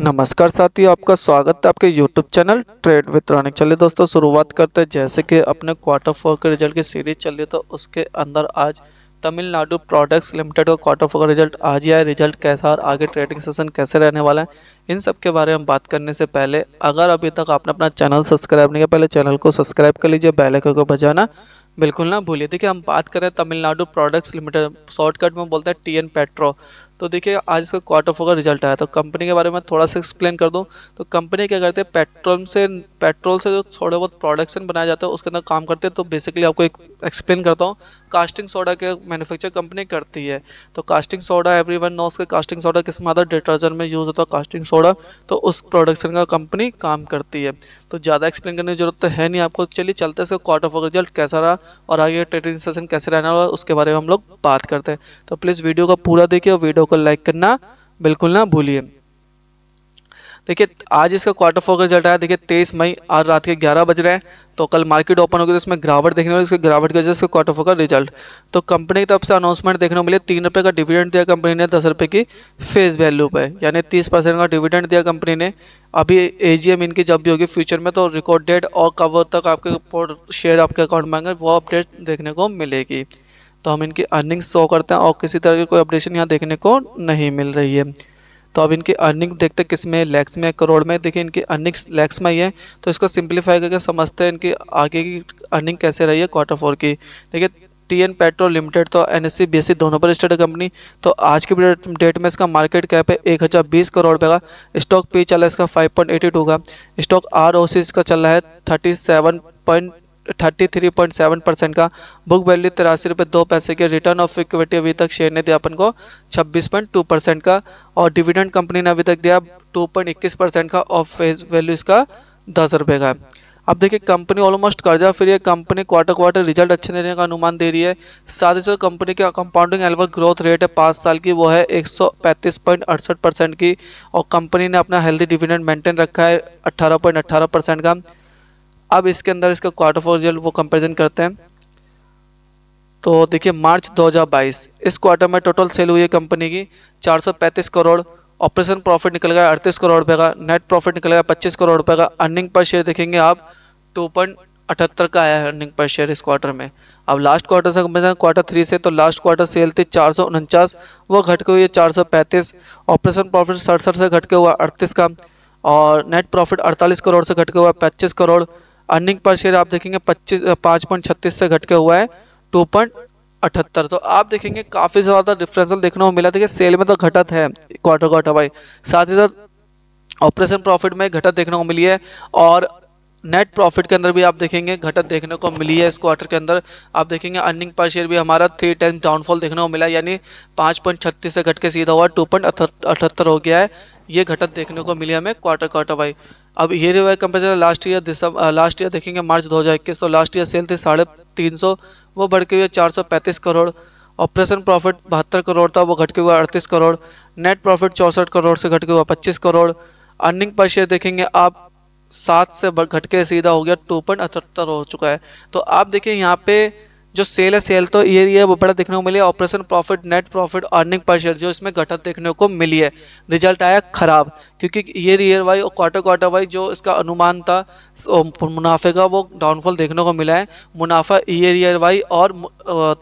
नमस्कार साथियों आपका स्वागत है आपके YouTube channel trade with Ronik चलिए दोस्तों शुरुआत करते हैं जैसे कि अपने क्वार्टर फोर के रिजल्ट की सीरीज चल रही तो उसके अंदर आज तमिलनाडु प्रोडक्ट्स लिमिटेड का क्वार्टर फोर का रिजल्ट आज ही आया रिजल्ट कैसा और आगे ट्रेडिंग सेशन कैसे रहने वाला है इन सब के बारे में बात करने से पहले अगर अभी तक आपने अपना चैनल सब्सक्राइब नहीं किया पहले चैनल को सब्सक्राइब कर लीजिए बेल आइकन को बजाना बिल्कुल ना भूलिए देखिए हम बात करें तमिलनाडु प्रोडक्ट्स लिमिटेड शॉर्टकट में बोलते हैं टी एन पेट्रो तो देखिए आज इसका क्वार्टर फोर का रिजल्ट आया तो कंपनी के बारे में थोड़ा सा एक्सप्लेन कर दूँ तो कंपनी क्या करते हैं पेट्रोल से पेट्रोल से जो थोड़े बहुत प्रोडक्शन बनाया जाता है उसके अंदर काम करते हैं तो बेसिकली आपको एक एक्सप्लेन करता हूँ कास्टिंग सोडा के मैन्युफैक्चर कंपनी करती है तो casting soda everyone know उसके कास्टिंग सोडा किस्म आता है डिटर्जेंट में यूज़ होता है कास्टिंग सोडा तो उस प्रोडक्शन का कंपनी काम करती है तो ज़्यादा एक्सप्लेन करने की जरूरत तो है नहीं आपको चलिए चलते से क्वार्टर फोर रिजल्ट कैसा रहा और आगे ट्रेडिंग सेशन कैसे रहना होगा उसके बारे में हम लोग बात करते हैं तो प्लीज़ वीडियो का पूरा देखिए और वीडियो को लाइक करना बिल्कुल ना भूलिए देखिए आज इसका क्वार्टर फोर का रिजल्ट आया देखिए तेईस मई आज रात के ग्यारह बज रहे हैं तो कल मार्केट ओपन होगी तो इसमें गिरावट देखने वाली इसके गिरावट की वजह से क्वार्टर फोर का रिजल्ट तो कंपनी की तरफ से अनाउंसमेंट देखने को मिले तीन रुपये का डिविडेंड दिया कंपनी ने दस रुपये की फेस वैल्यू पर यानी तीस परसेंट का डिविडेंड दिया कंपनी ने अभी ए इनकी जब भी होगी फ्यूचर में तो रिकॉर्ड डेट और कब तक आपके शेयर आपके अकाउंट में आएंगे वो अपडेट देखने को मिलेगी तो हम इनकी अर्निंग शो करते हैं और किसी तरह की कोई अपडेशन यहाँ देखने को नहीं मिल रही है तो अब इनकी अर्निंग देखते हैं किस में लैक्स में करोड़ में देखिए इनकी अर्निंग लैक्स में ही है तो इसको सिंप्लीफाई करके समझते हैं इनकी आगे की अर्निंग कैसे रही है क्वार्टर फोर की देखिए टी एन पेट्रोल लिमिटेड तो एन एस सी दोनों पर स्टेड कंपनी तो आज की डेट में इसका मार्केट कैप है एक हज़ार बीस करोड़ रुपये का स्टॉक पी चला है इसका फाइव पॉइंट एटी टू का स्टॉक आर ओ सी इसका चल रहा है थर्टी सेवन पॉइंट 33.7 परसेंट का बुक वैल्यू तिरासी रुपये दो पैसे के रिटर्न ऑफ इक्विटी अभी तक शेयर ने दिया अपन को 26.2 परसेंट का और डिविडेंड कंपनी ने अभी तक दिया 2.21 परसेंट का और फेस वैल्यू इसका दस रुपये का है अब देखिए कंपनी ऑलमोस्ट कर्जा फ्री है कंपनी क्वार्टर क्वार्टर रिजल्ट अच्छे देने का अनुमान दे रही है साथ ही साथ कंपनी का कंपाउंडिंग एलवर ग्रोथ रेट है पाँच साल की वो है एक परसेंट की और कंपनी ने अपना हेल्दी डिविडेंड मेंटेन रखा है अट्ठारह परसेंट का अब इसके अंदर इसका क्वार्टर फोर रिजल्ट वो कंपेरिजन करते हैं तो देखिए मार्च 2022 इस क्वार्टर में टोटल सेल हुई है कंपनी की 435 करोड़ ऑपरेशन प्रॉफिट निकल गया अड़तीस करोड़ रुपये का नेट प्रॉफिट निकल गया पच्चीस करोड़ रुपये का अर्निंग पर शेयर देखेंगे आप टू अठहत्तर का आया है अर्निंग पर शेयर इस क्वार्टर में अब लास्ट क्वार्टर से कंपेरिजन क्वार्टर थ्री से तो लास्ट क्वार्टर सेल थी चार सौ उनचास वो घटके हुई है चार सौ पैंतीस ऑपरेशन प्रॉफिट सड़सठ से घट के हुआ अड़तीस का और नेट प्रॉफिट अड़तालीस करोड़ से घटके हुआ पच्चीस करोड़ अर्निंग पर शेयर आप देखेंगे पच्चीस पाँच पॉइंट छत्तीस से घट के हुआ है टू पॉइंट अठहत्तर तो आप देखेंगे काफ़ी ज़्यादा डिफरेंसल देखने को मिला देखिए सेल में तो घटत है क्वार्टर क्वार्टर बाई साथ ही साथ ऑपरेशन प्रॉफिट में घटत देखने को मिली है और नेट प्रॉफिट के अंदर भी आप देखेंगे घटत देखने को मिली है इस क्वार्टर के अंदर आप देखेंगे अर्निंग पर शेयर भी हमारा थ्री टेन डाउनफॉल देखने को मिला यानी पाँच पॉइंट छत्तीस से घट के सीधा हुआ टू पॉइंट अठहत्तर हो गया है ये घटत देखने को मिली हमें क्वार्टर क्वार्टर बाई अब ये वह कंपेरिजन लास्ट ईयर दिसंबर लास्ट ईयर देखेंगे मार्च 2021 तो लास्ट ईयर सेल थे साढ़े तीन सौ वो बढ़ के हुए चार सौ पैंतीस करोड़ ऑपरेशन प्रॉफिट बहत्तर करोड़ था वो घट के हुआ अड़तीस करोड़ नेट प्रॉफिट चौंसठ करोड़ से घट के हुआ पच्चीस करोड़ अर्निंग पर शेयर देखेंगे आप सात से घट के सीधा हो गया टू पॉइंट अठहत्तर हो चुका है तो आप देखिए यहाँ पे जो सेल है सेल तो ईयर ईयर बड़ा देखने को मिली है operation profit net profit earning per share जो इसमें घटत देखने को मिली है रिजल्ट आया खराब क्योंकि ईयर ईयर वाइज और क्वार्टर क्वार्टर वाइज जो इसका अनुमान था मुनाफे का वो डाउनफॉल देखने को मिला है मुनाफा ईयर ईयर वाइज और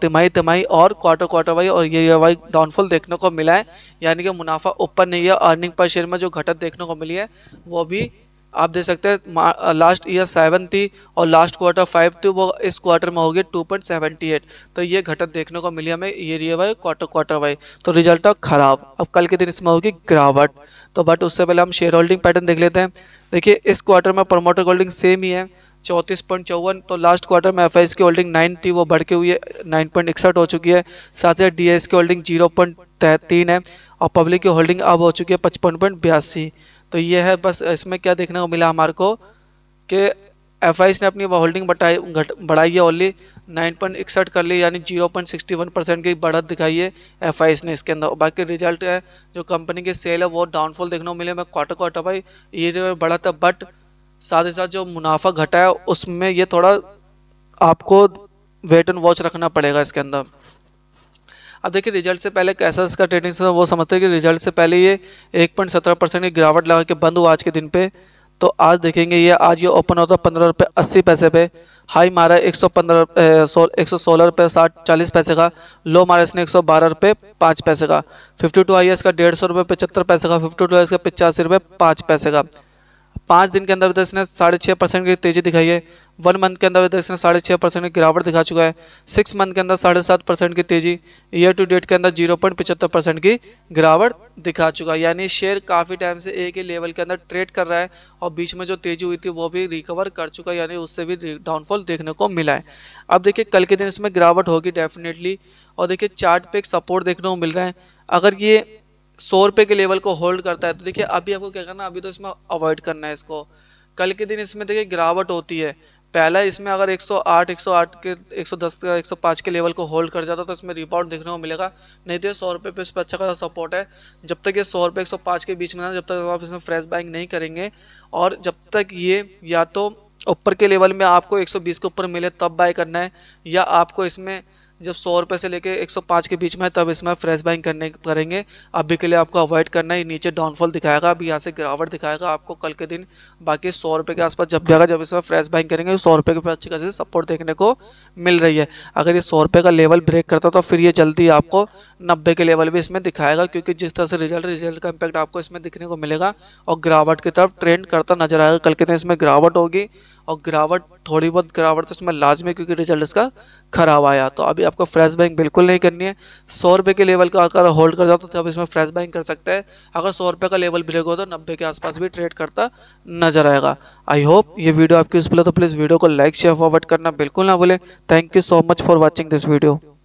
तिमाही तिमाही और क्वार्टर क्वार्टर वाइज और ईयर ईयर वाइज डाउनफॉल देखने को मिला है यानी कि मुनाफा ऊपर नहीं है अर्निंग पर शेयर में जो घटत देखने को मिली है वो भी आप देख सकते हैं लास्ट ईयर सेवन थी और लास्ट क्वार्टर फाइव थी वो इस क्वार्टर में होगी टू पॉइंट सेवेंटी एट तो ये घटक देखने को मिली हमें ये रही वाई क्वार्टर क्वार्टर वाई तो रिजल्ट खराब अब कल के दिन इसमें होगी गिरावट तो बट उससे पहले हम शेयर होल्डिंग पैटर्न देख लेते हैं देखिए इस क्वार्टर में प्रमोटर होल्डिंग सेम ही है चौंतीस पॉइंट चौवन तो लास्ट क्वार्टर में एफ की होल्डिंग नाइन थी वो बढ़ के हुई है नाइन पॉइंट इकसठ हो चुकी है साथ ही डी की होल्डिंग जीरो पॉइंट तीन है और पब्लिक की होल्डिंग अब हो चुकी है पचपन पॉइंट बयासी तो ये है बस इसमें क्या देखने को मिला हमारे को कि एफ ने अपनी होल्डिंग घट बढ़ाई है ओनली नाइन पॉइंट इकसठ कर ली यानी zero point sixty one percent की बढ़त दिखाई है एफ ने इसके अंदर बाकी रिजल्ट है जो कंपनी की सेल है वो डाउनफॉल देखने को मिले मैं क्वार्टर क्वार्टर भाई ये बढ़ा था बट साथ ही साथ जो मुनाफा घटा है उसमें ये थोड़ा आपको वेट एंड वॉच रखना पड़ेगा इसके अंदर अब देखिए रिजल्ट से पहले कैसा इसका ट्रेडिंग था वो समझते हैं कि रिजल्ट से पहले ये एक पॉइंट सत्रह परसेंट की गिरावट लगा के बंद हुआ आज के दिन पे तो आज देखेंगे ये आज ये ओपन होता है पंद्रह रुपये अस्सी पैसे पे हाई मारा है एक सौ पंद्रह एक सौ सोलह रुपये साठ चालीस पैसे का लो मारा इसने एक सौ बारह रुपये पाँच पैसे का फिफ्टी टू आई इसका डेढ़ सौ रुपये पचहत्तर पैसे का फिफ्टी टू आई इसका पचासी रुपये पाँच पैसे का पाँच दिन के अंदर विदेश ने साढ़े छः परसेंट की तेजी दिखाई है वन मंथ के अंदर विदेश ने साढ़े छः परसेंट की गिरावट दिखा चुका है सिक्स मंथ के अंदर साढ़े सात परसेंट की तेजी ईयर टू डेट के अंदर जीरो पॉइंट पचहत्तर परसेंट की गिरावट दिखा चुका है यानी शेयर काफ़ी टाइम से एक ही लेवल के अंदर ट्रेड कर रहा है और बीच में जो तेजी हुई थी वो भी रिकवर कर चुका है यानी उससे भी डाउनफॉल देखने को मिला है अब देखिए कल के दिन इसमें गिरावट होगी डेफिनेटली और देखिए चार्ट पे एक सपोर्ट देखने को मिल रहा है अगर ये सौ रुपये के लेवल को होल्ड करता है तो देखिए अभी आपको क्या करना है अभी तो इसमें अवॉइड करना है इसको कल के दिन इसमें देखिए गिरावट होती है पहला इसमें अगर 108 108 के 110 का 105 के लेवल को होल्ड कर जाता तो इसमें रिबाउंड देखने को मिलेगा नहीं तो ये सौ रुपये पर इस पर अच्छा खासा सपोर्ट है जब तक ये सौ रुपये एक के बीच में ना जब तक आप इसमें फ्रेश बाइंग नहीं करेंगे और जब तक ये या तो ऊपर के लेवल में आपको 120 के ऊपर मिले तब बाय करना है या आपको इसमें जब सौ रुपये से लेके 105 के बीच में है तब इसमें फ्रेश बाइंग करने करेंगे अभी के लिए आपको अवॉइड करना है नीचे डाउनफॉल दिखाएगा अभी यहाँ से गिरावट दिखाएगा आपको कल के दिन बाकी सौ रुपये के आसपास जब भी आएगा जब इसमें फ्रेश बाइंग करेंगे सौ रुपये के पास अच्छी खासी सपोर्ट देखने को मिल रही है अगर ये सौ रुपये का लेवल ब्रेक करता तो फिर ये जल्दी आपको नब्बे के लेवल भी इसमें दिखाएगा क्योंकि जिस तरह से रिजल्ट रिजल्ट का इम्पैक्ट आपको इसमें दिखने को मिलेगा और गिरावट की तरफ ट्रेंड करता नजर आएगा कल के दिन इसमें गिरावट होगी और गिरावट थोड़ी बहुत गिरावट तो इसमें लाजमी क्योंकि रिजल्ट इसका ख़राब आया तो अभी आपको फ्रेश बैंक बिल्कुल नहीं करनी है सौ रुपये के लेवल का अगर होल्ड कर जाओ तो तब इसमें फ्रेश बैंक कर सकते हैं अगर सौ रुपये का लेवल ब्रेक हो तो नब्बे के आसपास भी ट्रेड करता नजर आएगा आई होप ये वीडियो आपकी उस पर तो प्लीज़ वीडियो को लाइक शेयर फॉरवर्ड करना बिल्कुल ना भूलें thank you so much for watching this video